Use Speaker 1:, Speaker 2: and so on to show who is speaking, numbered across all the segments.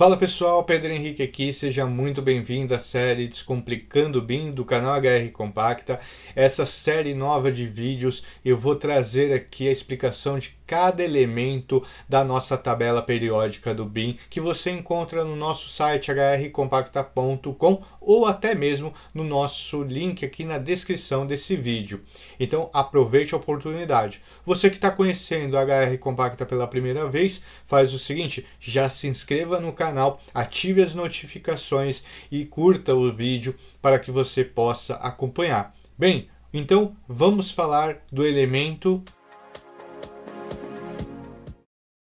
Speaker 1: Fala pessoal, Pedro Henrique aqui, seja muito bem-vindo à série Descomplicando o BIM do canal HR Compacta. Essa série nova de vídeos eu vou trazer aqui a explicação de cada elemento da nossa tabela periódica do BIM que você encontra no nosso site hrcompacta.com ou até mesmo no nosso link aqui na descrição desse vídeo. Então aproveite a oportunidade. Você que está conhecendo a HR Compacta pela primeira vez, faz o seguinte, já se inscreva no canal canal, ative as notificações e curta o vídeo para que você possa acompanhar. Bem, então vamos falar do elemento.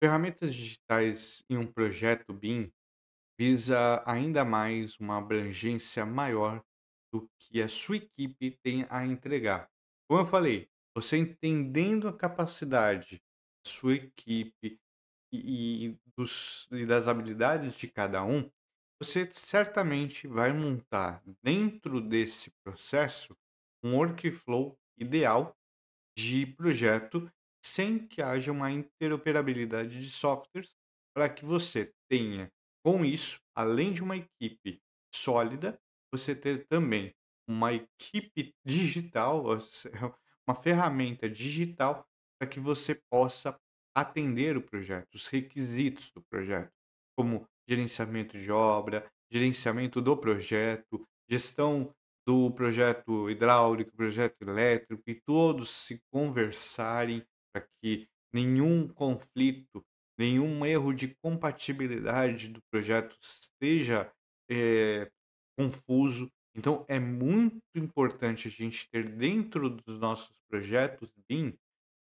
Speaker 1: Ferramentas digitais em um projeto BIM visa ainda mais uma abrangência maior do que a sua equipe tem a entregar. Como eu falei, você entendendo a capacidade da sua equipe e, dos, e das habilidades de cada um, você certamente vai montar dentro desse processo um workflow ideal de projeto sem que haja uma interoperabilidade de softwares para que você tenha com isso, além de uma equipe sólida, você ter também uma equipe digital, uma ferramenta digital para que você possa atender o projeto, os requisitos do projeto, como gerenciamento de obra, gerenciamento do projeto, gestão do projeto hidráulico, projeto elétrico, e todos se conversarem para que nenhum conflito, nenhum erro de compatibilidade do projeto seja é, eh, confuso. Então, é muito importante a gente ter dentro dos nossos projetos BIM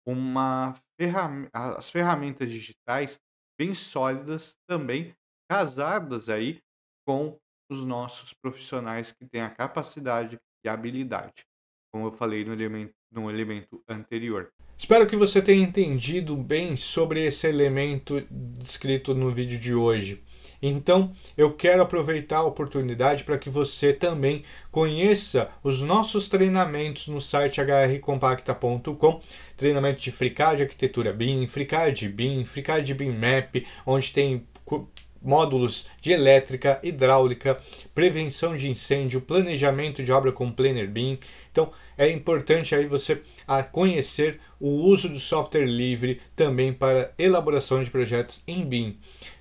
Speaker 1: uma ferram as ferramentas digitais bem sólidas também, casadas aí com os nossos profissionais que têm a capacidade e a habilidade, como eu falei no elemento, no elemento anterior. Espero que você tenha entendido bem sobre esse elemento descrito no vídeo de hoje. Então, eu quero aproveitar a oportunidade para que você também conheça os nossos treinamentos no site hrcompacta.com, treinamento de FreeCAD Arquitetura BIM, FreeCAD BIM, FreeCAD BIM Map, onde tem módulos de elétrica, hidráulica, prevenção de incêndio, planejamento de obra com Planner BIM. Então, é importante aí você ah, conhecer o uso do software livre também para elaboração de projetos em BIM.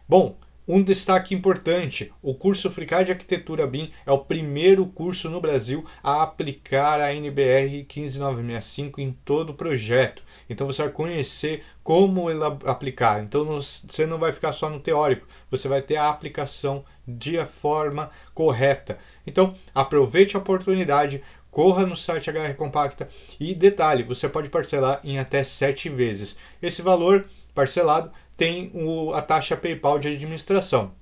Speaker 1: Bom, um destaque importante: o curso Fricar de Arquitetura BIM é o primeiro curso no Brasil a aplicar a NBR 15965 em todo o projeto. Então você vai conhecer como ela aplicar. Então você não vai ficar só no teórico, você vai ter a aplicação de a forma correta. Então aproveite a oportunidade, corra no site HR Compacta e detalhe, você pode parcelar em até 7 vezes. Esse valor parcelado, tem o, a taxa PayPal de administração.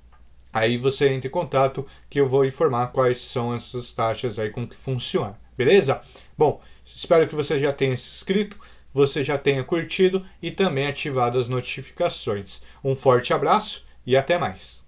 Speaker 1: Aí você entra em contato que eu vou informar quais são essas taxas aí, como que funciona, beleza? Bom, espero que você já tenha se inscrito, você já tenha curtido e também ativado as notificações. Um forte abraço e até mais!